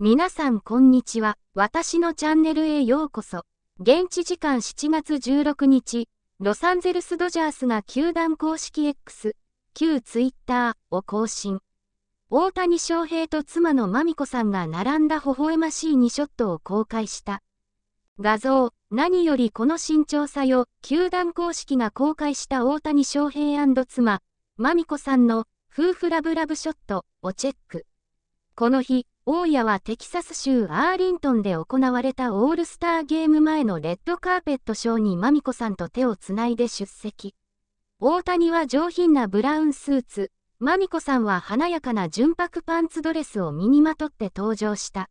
皆さんこんにちは。私のチャンネルへようこそ。現地時間7月16日、ロサンゼルスドジャースが球団公式 X、旧ツイッターを更新。大谷翔平と妻のまみこさんが並んだ微笑ましい2ショットを公開した。画像、何よりこの慎重さよ、球団公式が公開した大谷翔平妻、まみこさんの夫婦ラブラブショットをチェック。この日、大家はテキサス州アーリントンで行われたオールスターゲーム前のレッドカーペットショーにマミコさんと手をつないで出席。大谷は上品なブラウンスーツ、マミコさんは華やかな純白パンツドレスを身にまとって登場した。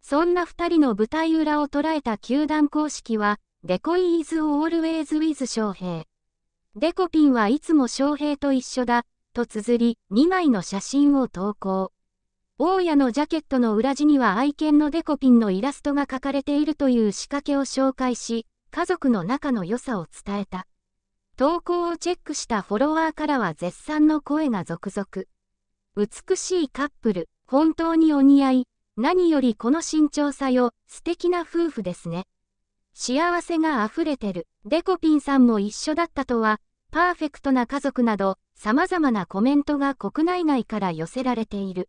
そんな2人の舞台裏を捉えた球団公式は、デコイーズ・オールウェイズ・ウィズ・翔平。デコピンはいつも翔平と一緒だ、と綴り、2枚の写真を投稿。大家のジャケットの裏地には愛犬のデコピンのイラストが描かれているという仕掛けを紹介し、家族の仲の良さを伝えた。投稿をチェックしたフォロワーからは絶賛の声が続々。美しいカップル、本当にお似合い、何よりこの慎重さよ、素敵な夫婦ですね。幸せが溢れてる、デコピンさんも一緒だったとは、パーフェクトな家族など、様々なコメントが国内外から寄せられている。